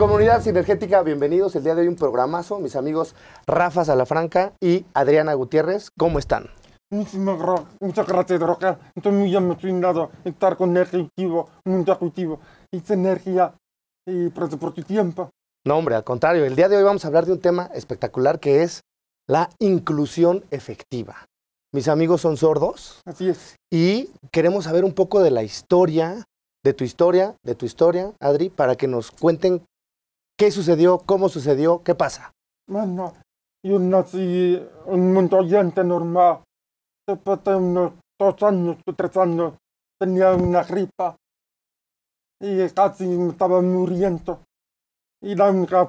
Comunidad Sinergética, bienvenidos. El día de hoy un programazo, mis amigos Rafa Salafranca y Adriana Gutiérrez. ¿Cómo están? Muchas gracias, Roca. Estoy muy emocionado estar con Energetivo, un Activo. y energía y pues, por tu tiempo. No, hombre, al contrario. El día de hoy vamos a hablar de un tema espectacular que es la inclusión efectiva. Mis amigos son sordos. Así es. Y queremos saber un poco de la historia, de tu historia, de tu historia, Adri, para que nos cuenten ¿Qué sucedió? ¿Cómo sucedió? ¿Qué pasa? Bueno, yo nací en un oyente normal. Después de unos dos años o tres años tenía una gripa y casi me estaba muriendo. Y la única,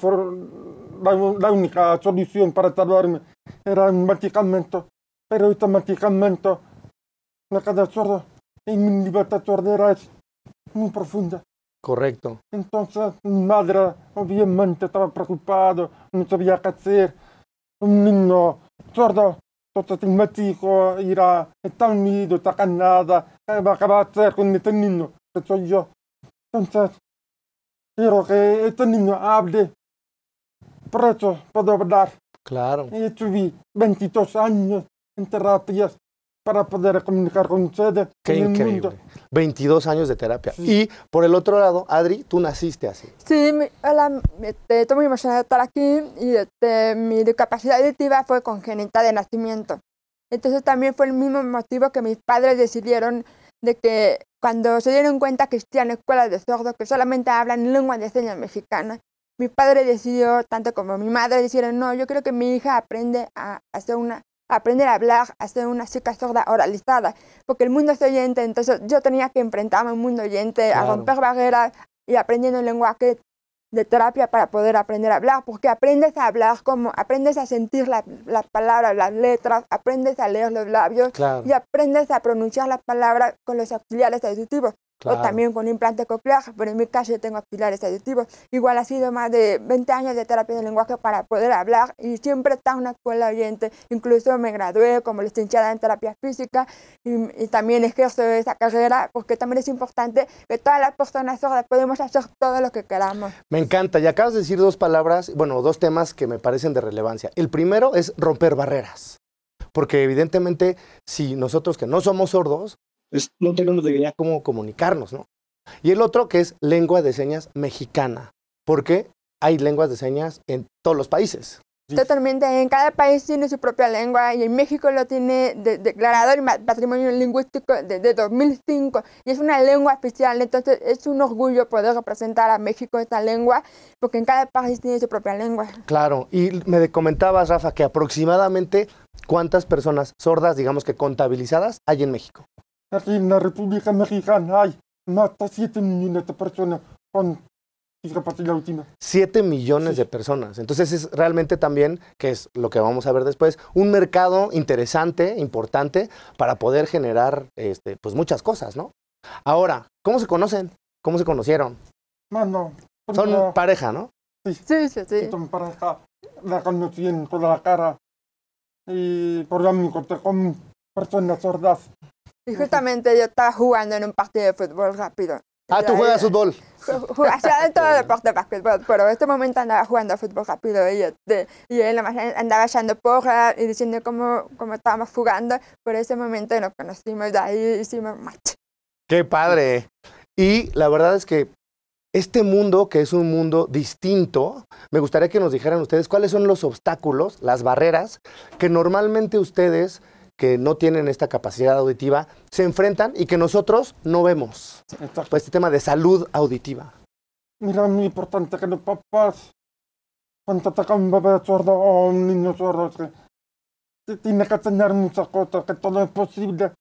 solución para salvarme era un medicamento. Pero este medicamento me quedó sordo y mi libertad sordera es muy profunda. Correcto. Entonces mi madre obviamente estaba preocupada, no sabía qué hacer. Un niño sordo, todo estigmatizado, irá, está unido, está nada. ¿qué va, a hacer con este niño? Que soy yo. Entonces, quiero que este niño hable. Por eso puedo hablar. Claro. Y estuve 22 años en terapias para poder comunicar con ustedes. Qué increíble. 22 años de terapia. Y por el otro lado, Adri, tú naciste así. Sí, hola, estoy muy emocionada de estar aquí y este, mi discapacidad auditiva fue congénita de nacimiento. Entonces también fue el mismo motivo que mis padres decidieron de que cuando se dieron cuenta que existían escuelas de sordos que solamente hablan lengua de señas mexicana, mi padre decidió, tanto como mi madre, decidieron, no, yo creo que mi hija aprende a hacer una aprender a hablar, a ser una chica sorda oralizada, porque el mundo es oyente, entonces yo tenía que enfrentarme un mundo oyente, a romper barreras y aprendiendo el lenguaje de terapia para poder aprender a hablar, porque aprendes a hablar como, aprendes a sentir las palabras, las letras, aprendes a leer los labios y aprendes a pronunciar las palabras con los auxiliares auditivos o también con implante coclear, pero en mi caso yo tengo pilares aditivos. Igual ha sido más de 20 años de terapia de lenguaje para poder hablar y siempre está una escuela oyente. Incluso me gradué como licenciada en terapia física y, y, también ejerzo esa carrera porque pues también es importante que todas las personas sordas podemos hacer todo lo que queramos. Me encanta y acabas de decir dos palabras, bueno, dos temas que me parecen de relevancia. El primero es romper barreras. Porque evidentemente, si nosotros que no somos sordos, es, no tenemos idea cómo comunicarnos, ¿no? Y el otro que es lengua de señas mexicana, porque hay lenguas de señas en todos los países. Totalmente, en cada país tiene su propia lengua y en México lo tiene declarado el patrimonio lingüístico desde 2005 y es una lengua oficial, entonces es un orgullo poder representar a México esta lengua porque en cada país tiene su propia lengua. Claro, y me comentabas, Rafa, que aproximadamente cuántas personas sordas, digamos que contabilizadas, hay en México. Aquí en la República Mexicana hay más de 7 millones de personas con discapacidad última. 7 millones de personas. Entonces es realmente también, que es lo que vamos a ver después, un mercado interesante, importante, para poder generar este, pues muchas cosas, ¿no? Ahora, ¿cómo se conocen? ¿Cómo se conocieron? Mano, pues son pareja, ¿no? Sí, sí, sí. Son pareja. La conocí toda la cara. Y por lo mismo, con personas sordas y justamente yo estaba jugando en un partido de fútbol rápido. Ah, tú juegas fútbol. Hacía todo deporte pero en este momento andaba jugando fútbol rápido y, él andaba echando porra y diciendo cómo, estábamos jugando. Por ese momento nos conocimos, de ahí hicimos match. ¡Qué padre! ¿eh? Y la verdad es que este mundo, que es un mundo distinto, me gustaría que nos dijeran ustedes cuáles son los obstáculos, las barreras que normalmente ustedes que no tienen esta capacidad auditiva se enfrentan y que nosotros no vemos. Exacto. Pues, este tema de salud auditiva. Mira, es muy importante que los papás, cuando atacan un bebé sordo o un niño sordo, que tiene que tener muchas cosas, que todo es posible.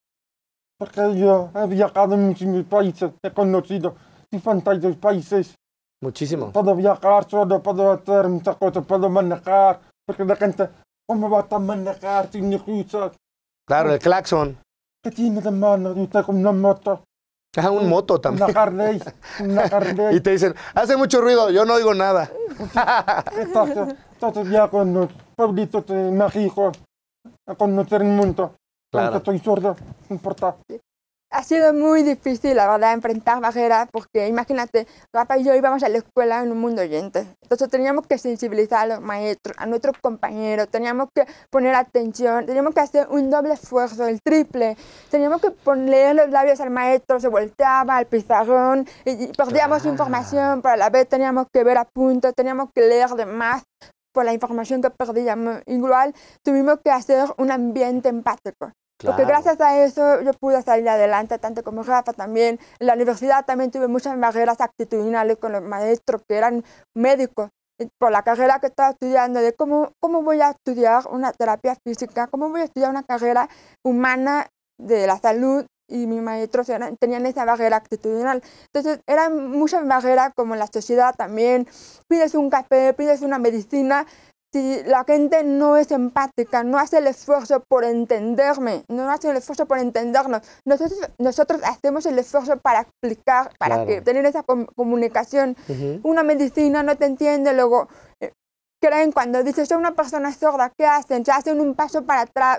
Porque yo he viajado en muchísimos países, he conocido diferentes países. Muchísimo. Puedo viajar solo, puedo hacer muchas cosas, puedo manejar. Porque la gente, ¿cómo vas a manejar sin excusas? Claro, el claxon. ¿Qué tiene de mano? Usted con una moto. Ah, un moto también. Una Harley, y te dicen, hace mucho ruido, yo no digo nada. Estás ya con los pueblitos de México, a ah, conocer el mundo. Claro. estoy sordo, no importa. Ha sido muy difícil, la verdad, enfrentar barreras, porque imagínate, papá y yo íbamos a la escuela en un mundo oyente. Entonces teníamos que sensibilizar a los maestros, a nuestros compañeros, teníamos que poner atención, teníamos que hacer un doble esfuerzo, el triple. Teníamos que poner los labios al maestro, se volteaba al pizarrón y, perdíamos información, pero a la vez teníamos que ver a punto, teníamos que leer de más por la información que perdíamos. Igual tuvimos que hacer un ambiente empático. Porque gracias a eso yo pude salir adelante, tanto como Rafa también. En la universidad también tuve muchas barreras actitudinales con los maestros que eran médicos. Por la carrera que estaba estudiando, de cómo, cómo voy a estudiar una terapia física, cómo voy a estudiar una carrera humana de la salud y mis maestros tenían esa barrera actitudinal. Entonces, eran muchas barreras como en la sociedad también. Pides un café, pides una medicina si la gente no es empática, no hace el esfuerzo por entenderme, no hace el esfuerzo por entendernos, nosotros, nosotros hacemos el esfuerzo para explicar, para tener esa comunicación. Una medicina no te entiende, luego eh, creen cuando dices, soy una persona sorda, ¿qué hacen? Se hacen un paso para atrás,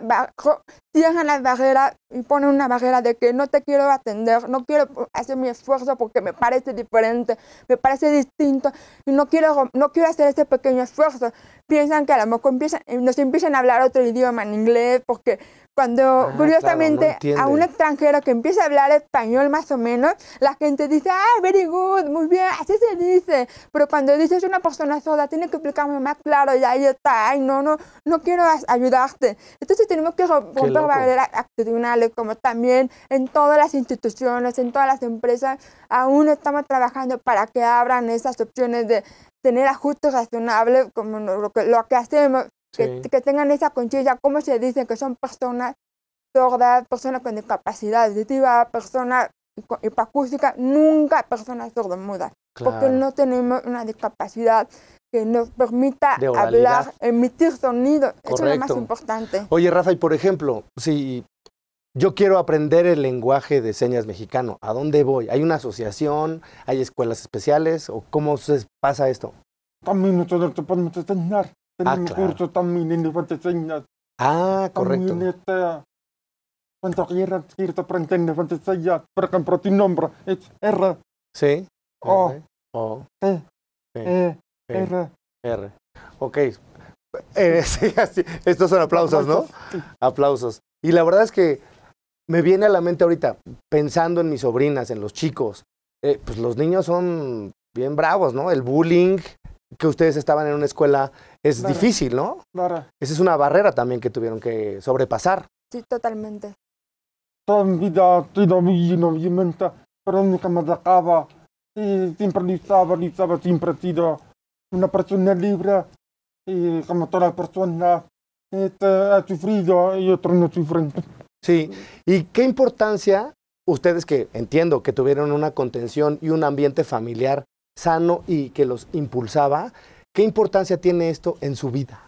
cierran la barrera y ponen una barrera de que no te quiero atender, no quiero hacer mi esfuerzo porque me parece diferente, me parece distinto y no quiero, no quiero hacer ese pequeño esfuerzo piensan que a lo mejor eh, nos empiezan a hablar otro idioma en inglés, porque cuando ah, curiosamente a un extranjero que empieza a hablar español más o menos, la gente dice, ah, very good, muy bien, así se dice. Pero cuando dices una persona sola, tiene que explicarme más claro y ahí está, ay, no, no, no quiero ayudarte. Entonces tenemos que romper barreras actitudinales, como también en todas las instituciones, en todas las empresas, aún estamos trabajando para que abran esas opciones de tener ajustes razonables como lo que, hacemos, que, tengan esa conciencia, como se dice que son personas sordas, personas con discapacidad auditiva, personas hipoacústicas, nunca personas sordomudas, porque no tenemos una discapacidad que nos permita hablar, emitir sonido, eso es lo más importante. Oye, Rafa, y por ejemplo, si yo quiero aprender el lenguaje de señas mexicano. ¿A dónde voy? ¿Hay una asociación? ¿Hay escuelas especiales? ¿O cómo se pasa esto? También nosotros podemos enseñar. Tenemos ah, curso también en lenguaje de señas. Ah, correcto. Cuando quieras ir aprender el lenguaje de señas, por ejemplo, tu nombre es R. Sí. O. O. T. E. R. R. Ok. Eh, Estos son aplausos, ¿no? Aplausos. Y la verdad es que me viene a la mente ahorita, pensando en mis sobrinas, en los chicos, eh, pues los niños son bien bravos, ¿no? El bullying que ustedes estaban en una escuela es difícil, ¿no? Esa es una barrera también que tuvieron que sobrepasar. Sí, totalmente. mi vida pero nunca me atacaba. Y siempre he estado, siempre sido una persona libre. Y como toda persona, este, ha sufrido y otros no sufren. Sí, y qué importancia ustedes que entiendo que tuvieron una contención y un ambiente familiar sano y que los impulsaba, ¿qué importancia tiene esto en su vida?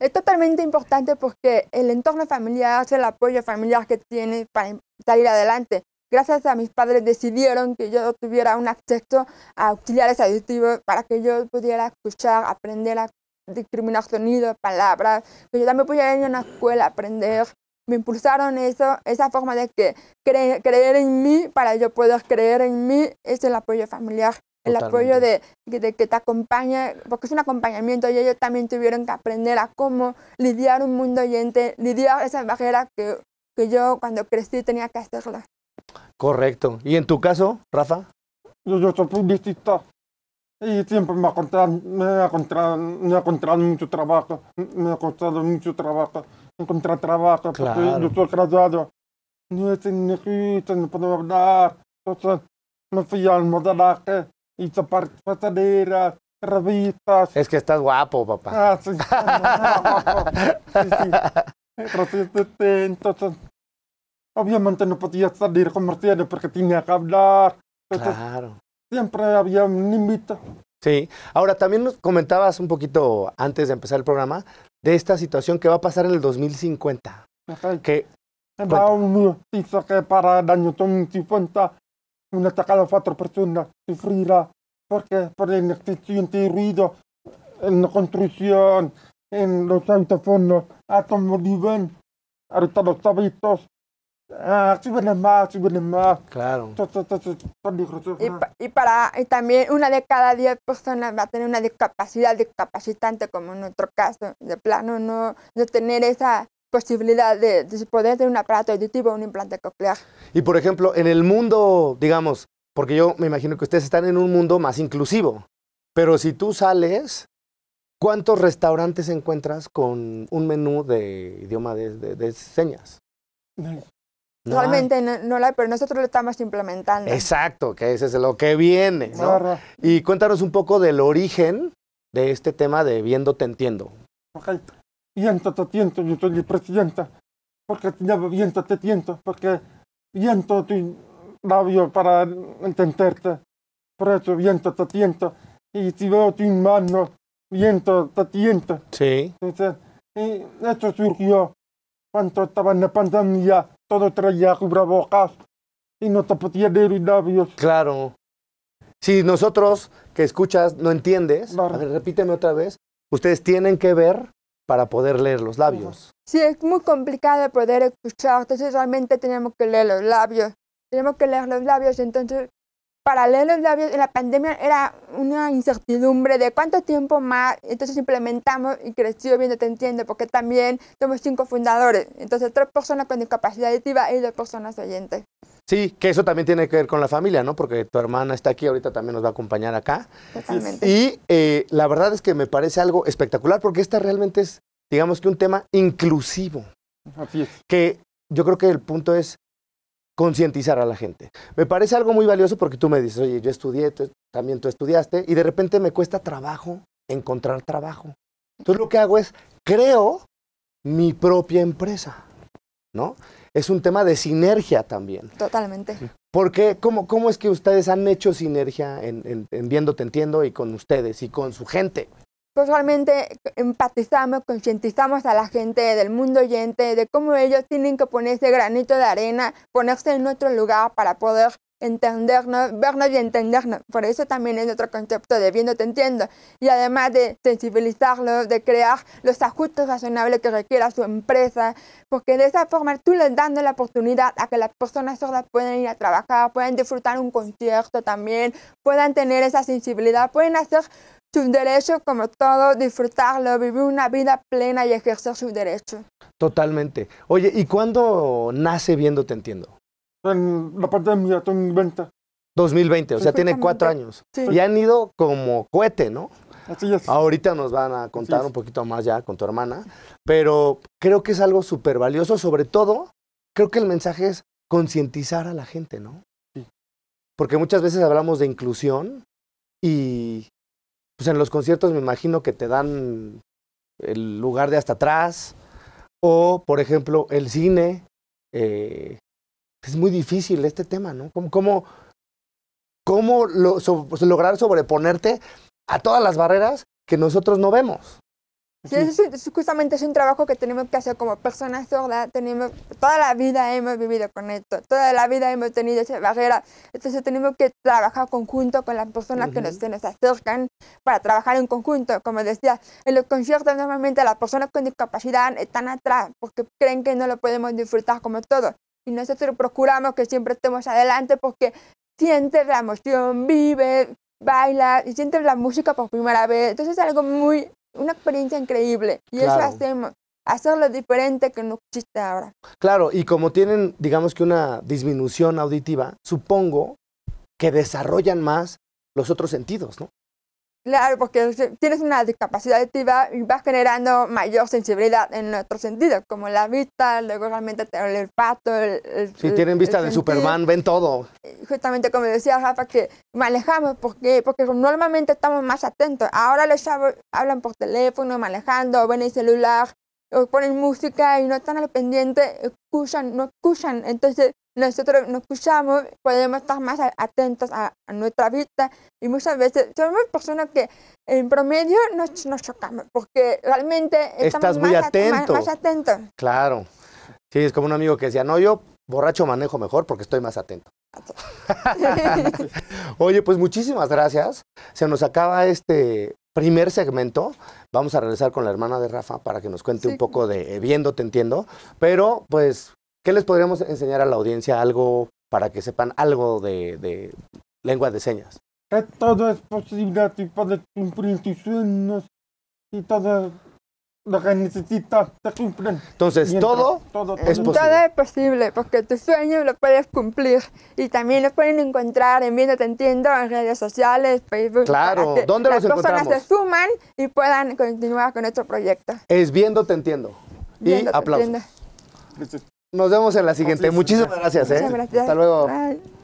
Es totalmente importante porque el entorno familiar el apoyo familiar que tiene para salir adelante. Gracias a mis padres decidieron que yo tuviera un acceso a auxiliares auditivos para que yo pudiera escuchar, aprender a discriminar sonidos, palabras, que yo también pudiera ir a una escuela a aprender me impulsaron eso, esa forma de que creer en mí para yo poder creer en mí es el apoyo familiar, el apoyo de, que te acompañe, porque es un acompañamiento y ellos también tuvieron que aprender a cómo lidiar un mundo oyente, lidiar esa barrera que, yo cuando crecí tenía que hacerla. Correcto. ¿Y en tu caso, Rafa? Yo, yo soy publicista y siempre me ha encontrado me ha costado mucho trabajo, me ha costado mucho trabajo encontrar trabajo, claro. yo estoy graduado. No es injusto, no puedo hablar. Entonces, me fui al modelaje, hice pasaderas, revistas. Es que estás guapo, papá. Ah, sí, sí, Entonces, obviamente no podía salir comercial porque tenía que hablar. claro. Siempre había un invito. Sí, ahora también nos comentabas un poquito antes de empezar el programa de esta situación que va a pasar en el 2050. Que, Va que un para el año 2050 Un atacado a cuatro personas sufrirá porque por el ruido, la construcción, en los los a Tom Riven, a los Sabitos, Ah, más, más. Claro. Y, para y también una de cada diez personas va a tener una discapacidad discapacitante, como en nuestro caso, de plano no, tener esa posibilidad de, poder tener un aparato auditivo, un implante coclear. Y por ejemplo, en el mundo, digamos, porque yo me imagino que ustedes están en un mundo más inclusivo, pero si tú sales, ¿cuántos restaurantes encuentras con un menú de idioma de, de, de señas? Normalmente no, la pero nosotros lo estamos implementando. Exacto, que ese es lo que viene. y cuéntanos un poco del origen de este tema de viendo te entiendo. viento te tiento, yo soy el presidente, porque viento te tiento, porque viento tu labio para entenderte, por eso viento te tiento, y si veo tu mano, viento te tiento. Sí. Entonces, y esto surgió cuando estaba en la pandemia todo traía cubrebocas y no te podía leer los labios. Claro. Si nosotros que escuchas no entiendes, repíteme otra vez, ustedes tienen que ver para poder leer los labios. Sí, es muy complicado poder escuchar, entonces realmente tenemos que leer los labios. Tenemos que leer los labios, entonces Paralelo, labios en la pandemia era una incertidumbre de cuánto tiempo más, entonces implementamos y creció Viendo te entiendo, porque también somos cinco fundadores, entonces tres personas con discapacidad auditiva y dos personas oyentes. Sí, que eso también tiene que ver con la familia, ¿no? Porque tu hermana está aquí, ahorita también nos va a acompañar acá. Totalmente. Y eh, la verdad es que me parece algo espectacular porque esta realmente es, digamos que un tema inclusivo. Así es. Que yo creo que el punto es, concientizar a la gente. Me parece algo muy valioso porque tú me dices, oye, yo estudié, también tú estudiaste, y de repente me cuesta trabajo encontrar trabajo. Entonces lo que hago es, creo mi propia empresa, ¿no? Es un tema de sinergia también. Totalmente. Porque, ¿cómo, cómo es que ustedes han hecho sinergia en, en, en Te Entiendo y con ustedes y con su gente? realmente empatizamos, concientizamos a la gente del mundo oyente de cómo ellos tienen que poner ese granito de arena, ponerse en otro lugar para poder entendernos, vernos y entendernos. Por eso también es otro concepto de viendo te entiendo. Y además de sensibilizarlos, de crear los ajustes razonables que requiera su empresa, porque de esa forma tú les dando la oportunidad a que las personas sordas puedan ir a trabajar, puedan disfrutar un concierto también, puedan tener esa sensibilidad, pueden hacer su derecho, como todo, disfrutarlo, vivir una vida plena y ejercer su derecho. Totalmente. Oye, ¿y cuándo nace Viendo Te Entiendo? En la parte de mi 2020. 2020, o sea, tiene cuatro años. Sí. Y han ido como cohete, ¿no? Así Ahorita nos van a contar un poquito más ya con tu hermana, pero creo que es algo súper valioso, sobre todo, creo que el mensaje es concientizar a la gente, ¿no? Sí. Porque muchas veces hablamos de inclusión y pues en los conciertos me imagino que te dan el lugar de hasta atrás. O, por ejemplo, el cine. Eh, es muy difícil este tema, ¿no? ¿Cómo, lograr sobreponerte a todas las barreras que nosotros no vemos? Sí, eso es, justamente es un trabajo que tenemos que hacer como personas sordas. Tenemos, toda la vida hemos vivido con esto, toda la vida hemos tenido esa barrera. Entonces tenemos que trabajar conjunto con las personas que nos, se nos acercan para trabajar en conjunto. Como decía, en los conciertos normalmente las personas con discapacidad están atrás porque creen que no lo podemos disfrutar como todos. Y nosotros procuramos que siempre estemos adelante porque sientes la emoción, vive, baila y sientes la música por primera vez. Entonces es algo muy una experiencia increíble. Y eso hacemos, lo diferente que no existe ahora. Claro, y como tienen, digamos que una disminución auditiva, supongo que desarrollan más los otros sentidos, ¿no? Claro, porque tienes una discapacidad activa y vas generando mayor sensibilidad en otros sentidos, como la vista, luego realmente el pato. El, si tienen vista de Superman, ven todo. Justamente como decía Rafa, que manejamos, porque, porque normalmente estamos más atentos. Ahora los chavos hablan por teléfono, manejando, ven el celular, ponen música y no están al pendiente, escuchan, no escuchan. Entonces nosotros nos escuchamos, podemos estar más atentos a, nuestra vista y muchas veces somos personas que en promedio nos, nos chocamos porque realmente estamos Estás muy más, atento. Más, más atentos. Claro. Sí, es como un amigo que decía, no, yo borracho manejo mejor porque estoy más atento. Oye, pues muchísimas gracias. Se nos acaba este primer segmento. Vamos a regresar con la hermana de Rafa para que nos cuente un poco de Viéndote eh, viendo, te entiendo. Pero, pues, ¿qué les podríamos enseñar a la audiencia? Algo para que sepan algo de, lengua de señas. todo es posible, tipo de tus y todo lo que necesitas te cumplen. Entonces, todo, es posible. Todo es posible, porque tu sueño lo puedes cumplir. Y también los pueden encontrar en Viendo Te Entiendo, en redes sociales, Facebook. Claro, para las personas se suman y puedan continuar con nuestro proyecto. Es Viendo Te Entiendo. y aplausos. Nos vemos en la siguiente. Muchísimas gracias. Muchas ¿eh? gracias. Hasta luego.